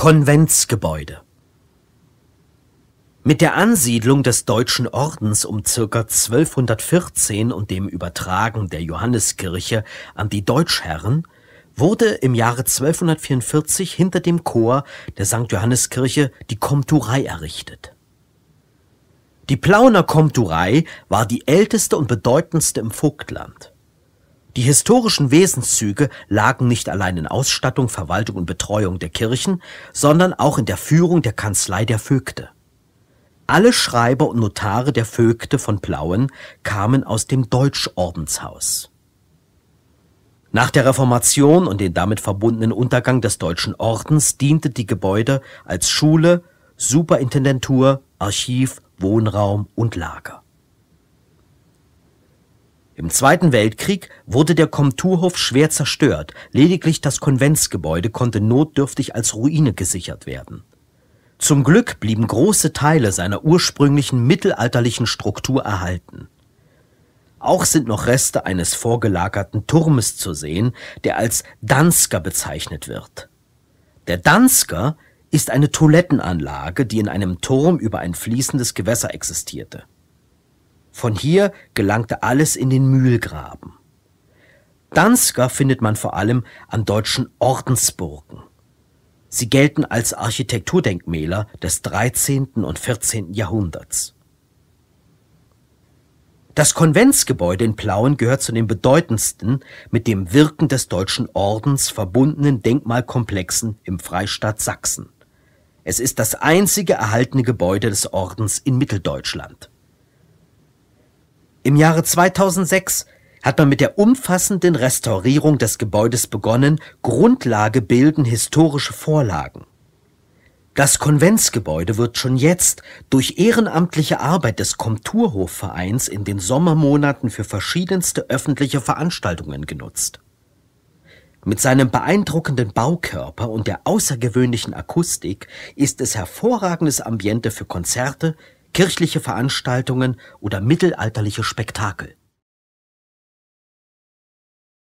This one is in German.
Konventsgebäude Mit der Ansiedlung des Deutschen Ordens um ca. 1214 und dem Übertragen der Johanneskirche an die Deutschherren wurde im Jahre 1244 hinter dem Chor der St. Johanneskirche die Komturei errichtet. Die Plauener Komturei war die älteste und bedeutendste im Vogtland. Die historischen Wesenszüge lagen nicht allein in Ausstattung, Verwaltung und Betreuung der Kirchen, sondern auch in der Führung der Kanzlei der Vögte. Alle Schreiber und Notare der Vögte von Plauen kamen aus dem Deutschordenshaus. Nach der Reformation und den damit verbundenen Untergang des deutschen Ordens diente die Gebäude als Schule, Superintendentur, Archiv, Wohnraum und Lager. Im Zweiten Weltkrieg wurde der Komturhof schwer zerstört, lediglich das Konventsgebäude konnte notdürftig als Ruine gesichert werden. Zum Glück blieben große Teile seiner ursprünglichen mittelalterlichen Struktur erhalten. Auch sind noch Reste eines vorgelagerten Turmes zu sehen, der als Dansker bezeichnet wird. Der Dansker ist eine Toilettenanlage, die in einem Turm über ein fließendes Gewässer existierte von hier gelangte alles in den Mühlgraben. Dansker findet man vor allem an deutschen Ordensburgen. Sie gelten als Architekturdenkmäler des 13. und 14. Jahrhunderts. Das Konventsgebäude in Plauen gehört zu den bedeutendsten mit dem Wirken des Deutschen Ordens verbundenen Denkmalkomplexen im Freistaat Sachsen. Es ist das einzige erhaltene Gebäude des Ordens in Mitteldeutschland. Im Jahre 2006 hat man mit der umfassenden Restaurierung des Gebäudes begonnen, Grundlage bilden historische Vorlagen. Das Konventsgebäude wird schon jetzt durch ehrenamtliche Arbeit des Komturhofvereins in den Sommermonaten für verschiedenste öffentliche Veranstaltungen genutzt. Mit seinem beeindruckenden Baukörper und der außergewöhnlichen Akustik ist es hervorragendes Ambiente für Konzerte, kirchliche Veranstaltungen oder mittelalterliche Spektakel.